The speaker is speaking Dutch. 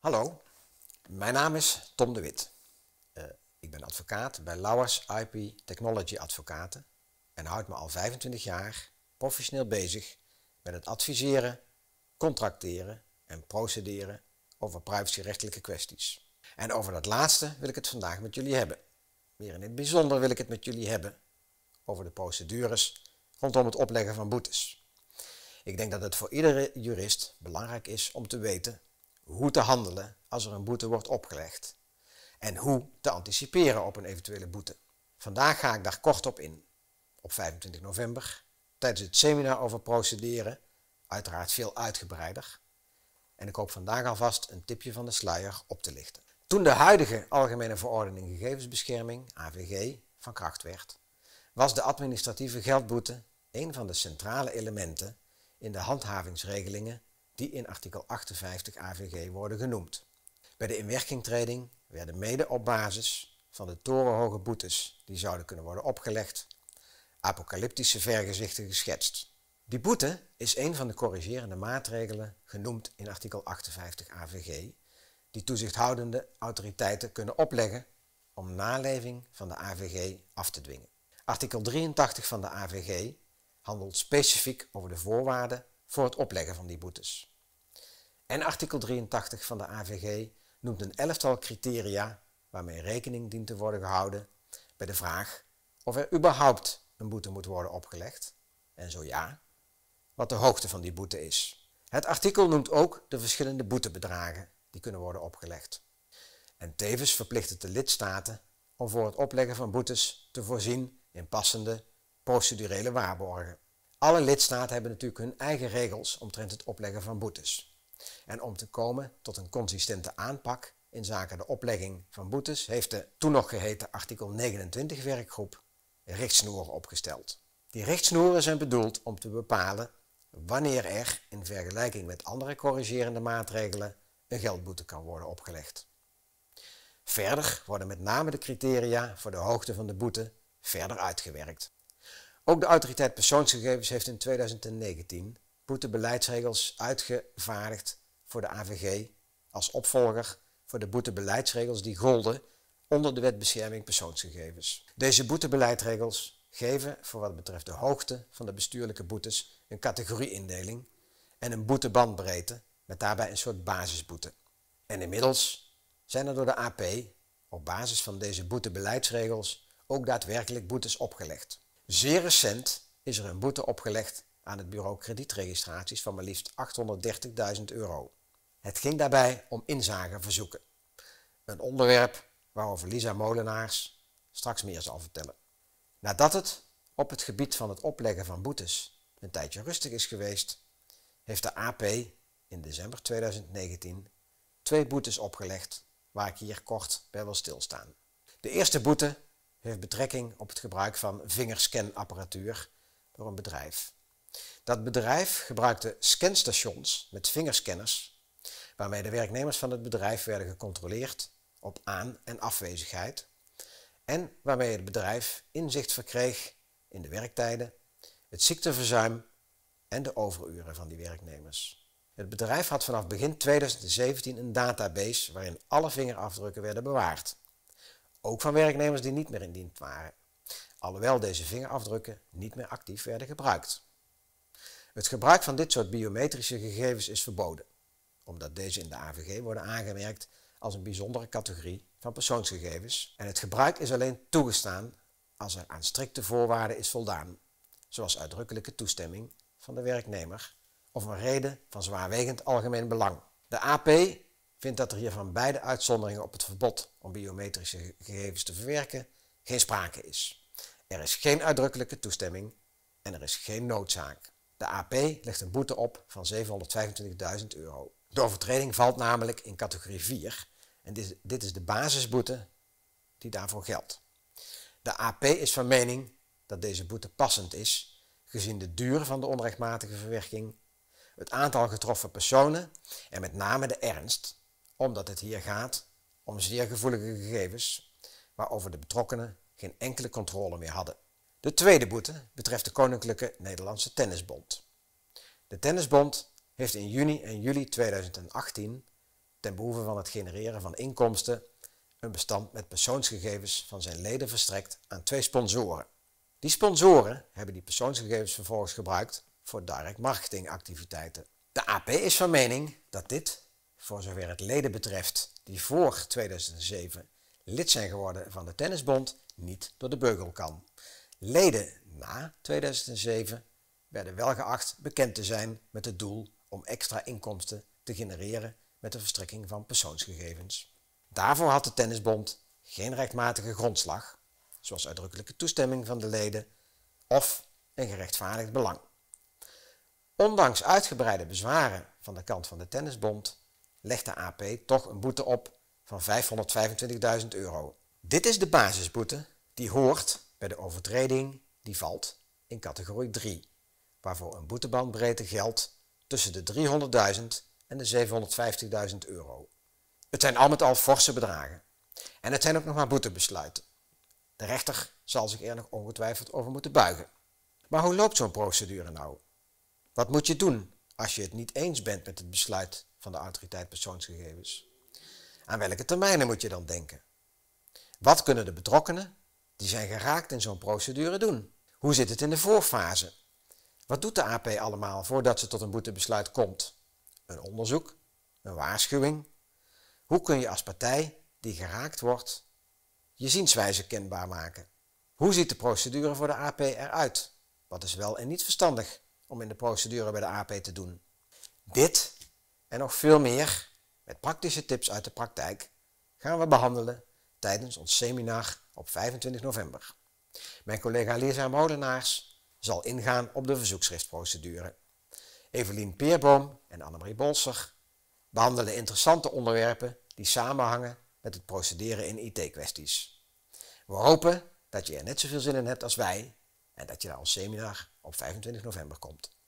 Hallo, mijn naam is Tom de Wit. Eh, ik ben advocaat bij Lauwers IP Technology Advocaten en houd me al 25 jaar professioneel bezig met het adviseren, contracteren en procederen over privacyrechtelijke kwesties. En over dat laatste wil ik het vandaag met jullie hebben. Meer in het bijzonder wil ik het met jullie hebben over de procedures rondom het opleggen van boetes. Ik denk dat het voor iedere jurist belangrijk is om te weten hoe te handelen als er een boete wordt opgelegd en hoe te anticiperen op een eventuele boete. Vandaag ga ik daar kort op in, op 25 november, tijdens het seminar over procederen, uiteraard veel uitgebreider. En ik hoop vandaag alvast een tipje van de sluier op te lichten. Toen de huidige Algemene Verordening Gegevensbescherming, AVG, van kracht werd, was de administratieve geldboete een van de centrale elementen in de handhavingsregelingen die in artikel 58 AVG worden genoemd. Bij de inwerkingtreding werden mede op basis van de torenhoge boetes die zouden kunnen worden opgelegd, apocalyptische vergezichten geschetst. Die boete is een van de corrigerende maatregelen genoemd in artikel 58 AVG, die toezichthoudende autoriteiten kunnen opleggen om naleving van de AVG af te dwingen. Artikel 83 van de AVG handelt specifiek over de voorwaarden voor het opleggen van die boetes. En artikel 83 van de AVG noemt een elftal criteria waarmee rekening dient te worden gehouden bij de vraag of er überhaupt een boete moet worden opgelegd en zo ja, wat de hoogte van die boete is. Het artikel noemt ook de verschillende boetebedragen die kunnen worden opgelegd. En tevens verplicht het de lidstaten om voor het opleggen van boetes te voorzien in passende procedurele waarborgen. Alle lidstaten hebben natuurlijk hun eigen regels omtrent het opleggen van boetes. En om te komen tot een consistente aanpak in zaken de oplegging van boetes heeft de toen nog geheten artikel 29 werkgroep richtsnoeren opgesteld. Die richtsnoeren zijn bedoeld om te bepalen wanneer er in vergelijking met andere corrigerende maatregelen een geldboete kan worden opgelegd. Verder worden met name de criteria voor de hoogte van de boete verder uitgewerkt. Ook de autoriteit persoonsgegevens heeft in 2019 boetebeleidsregels uitgevaardigd voor de AVG als opvolger voor de boetebeleidsregels die golden onder de wet bescherming persoonsgegevens. Deze boetebeleidsregels geven voor wat betreft de hoogte van de bestuurlijke boetes een categorieindeling en een boetebandbreedte met daarbij een soort basisboete. En inmiddels zijn er door de AP op basis van deze boetebeleidsregels ook daadwerkelijk boetes opgelegd. Zeer recent is er een boete opgelegd aan het bureau kredietregistraties van maar liefst 830.000 euro. Het ging daarbij om inzageverzoeken. Een onderwerp waarover Lisa Molenaars straks meer zal vertellen. Nadat het op het gebied van het opleggen van boetes een tijdje rustig is geweest, heeft de AP in december 2019 twee boetes opgelegd waar ik hier kort bij wil stilstaan. De eerste boete heeft betrekking op het gebruik van vingerscanapparatuur door een bedrijf. Dat bedrijf gebruikte scanstations met vingerscanners, waarmee de werknemers van het bedrijf werden gecontroleerd op aan- en afwezigheid en waarmee het bedrijf inzicht verkreeg in de werktijden, het ziekteverzuim en de overuren van die werknemers. Het bedrijf had vanaf begin 2017 een database waarin alle vingerafdrukken werden bewaard ook van werknemers die niet meer in dienst waren, alhoewel deze vingerafdrukken niet meer actief werden gebruikt. Het gebruik van dit soort biometrische gegevens is verboden, omdat deze in de AVG worden aangemerkt als een bijzondere categorie van persoonsgegevens en het gebruik is alleen toegestaan als er aan strikte voorwaarden is voldaan, zoals uitdrukkelijke toestemming van de werknemer of een reden van zwaarwegend algemeen belang. De AP vindt dat er hier van beide uitzonderingen op het verbod om biometrische gegevens te verwerken geen sprake is. Er is geen uitdrukkelijke toestemming en er is geen noodzaak. De AP legt een boete op van 725.000 euro. De overtreding valt namelijk in categorie 4 en dit, dit is de basisboete die daarvoor geldt. De AP is van mening dat deze boete passend is, gezien de duur van de onrechtmatige verwerking, het aantal getroffen personen en met name de ernst omdat het hier gaat om zeer gevoelige gegevens waarover de betrokkenen geen enkele controle meer hadden. De tweede boete betreft de Koninklijke Nederlandse Tennisbond. De Tennisbond heeft in juni en juli 2018 ten behoeve van het genereren van inkomsten een bestand met persoonsgegevens van zijn leden verstrekt aan twee sponsoren. Die sponsoren hebben die persoonsgegevens vervolgens gebruikt voor direct marketingactiviteiten. De AP is van mening dat dit voor zover het leden betreft die voor 2007 lid zijn geworden van de Tennisbond, niet door de beugel kan. Leden na 2007 werden wel geacht bekend te zijn met het doel om extra inkomsten te genereren met de verstrekking van persoonsgegevens. Daarvoor had de Tennisbond geen rechtmatige grondslag, zoals uitdrukkelijke toestemming van de leden of een gerechtvaardigd belang. Ondanks uitgebreide bezwaren van de kant van de Tennisbond Legt de AP toch een boete op van 525.000 euro. Dit is de basisboete die hoort bij de overtreding die valt in categorie 3, waarvoor een boetebandbreedte geldt tussen de 300.000 en de 750.000 euro. Het zijn al met al forse bedragen. En het zijn ook nog maar boetebesluiten. De rechter zal zich er nog ongetwijfeld over moeten buigen. Maar hoe loopt zo'n procedure nou? Wat moet je doen als je het niet eens bent met het besluit van de autoriteit persoonsgegevens. Aan welke termijnen moet je dan denken? Wat kunnen de betrokkenen, die zijn geraakt in zo'n procedure, doen? Hoe zit het in de voorfase? Wat doet de AP allemaal voordat ze tot een boetebesluit komt? Een onderzoek? Een waarschuwing? Hoe kun je als partij die geraakt wordt je zienswijze kenbaar maken? Hoe ziet de procedure voor de AP eruit? Wat is wel en niet verstandig om in de procedure bij de AP te doen? Dit en nog veel meer, met praktische tips uit de praktijk, gaan we behandelen tijdens ons seminar op 25 november. Mijn collega Lisa Modenaars zal ingaan op de verzoekschriftprocedure. Evelien Peerboom en Annemarie Bolser behandelen interessante onderwerpen die samenhangen met het procederen in IT-kwesties. We hopen dat je er net zoveel zin in hebt als wij en dat je naar ons seminar op 25 november komt.